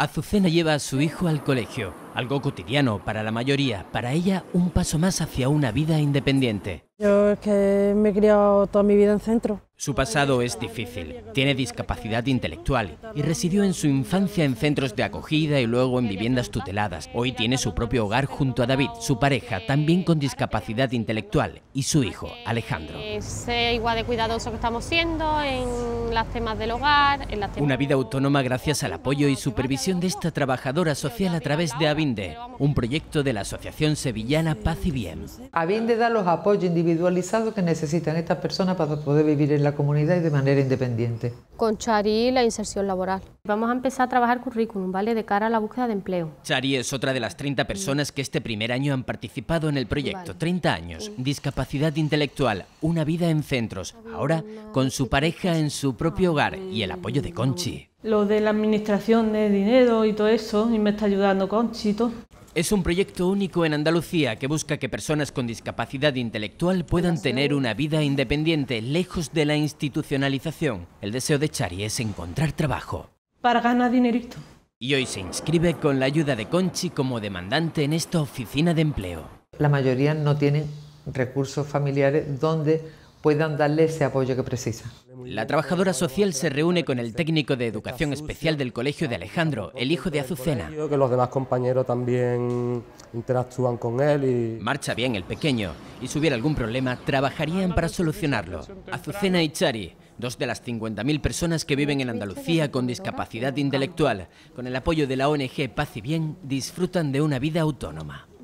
Azucena lleva a su hijo al colegio, algo cotidiano para la mayoría, para ella un paso más hacia una vida independiente. Yo es que me he criado toda mi vida en centro su pasado es difícil, tiene discapacidad intelectual y residió en su infancia en centros de acogida y luego en viviendas tuteladas. Hoy tiene su propio hogar junto a David, su pareja, también con discapacidad intelectual, y su hijo, Alejandro. Es eh, igual de cuidadoso que estamos siendo en las temas del hogar. En las Una vida autónoma gracias al apoyo y supervisión de esta trabajadora social a través de Avinde, un proyecto de la Asociación Sevillana Paz y Bien. Avinde da los apoyos individualizados que necesitan estas personas para poder vivir en la comunidad y de manera independiente. Con Chari la inserción laboral. Vamos a empezar a trabajar currículum, ¿vale? De cara a la búsqueda de empleo. Chari es otra de las 30 personas que este primer año han participado en el proyecto. 30 años, discapacidad intelectual, una vida en centros. Ahora con su pareja en su propio hogar y el apoyo de Conchi. Lo de la administración de dinero y todo eso, y me está ayudando Conchito. Es un proyecto único en Andalucía que busca que personas con discapacidad intelectual puedan tener una vida independiente, lejos de la institucionalización. El deseo de Chari es encontrar trabajo. Para ganar dinerito. Y hoy se inscribe con la ayuda de Conchi como demandante en esta oficina de empleo. La mayoría no tienen recursos familiares donde puedan darle ese apoyo que precisa. La trabajadora social se reúne con el técnico de educación especial del colegio de Alejandro, el hijo de Azucena. Que los demás compañeros también interactúan con él y... Marcha bien el pequeño y si hubiera algún problema trabajarían para solucionarlo. Azucena y Chari, dos de las 50.000 personas que viven en Andalucía con discapacidad intelectual, con el apoyo de la ONG Paz y Bien, disfrutan de una vida autónoma.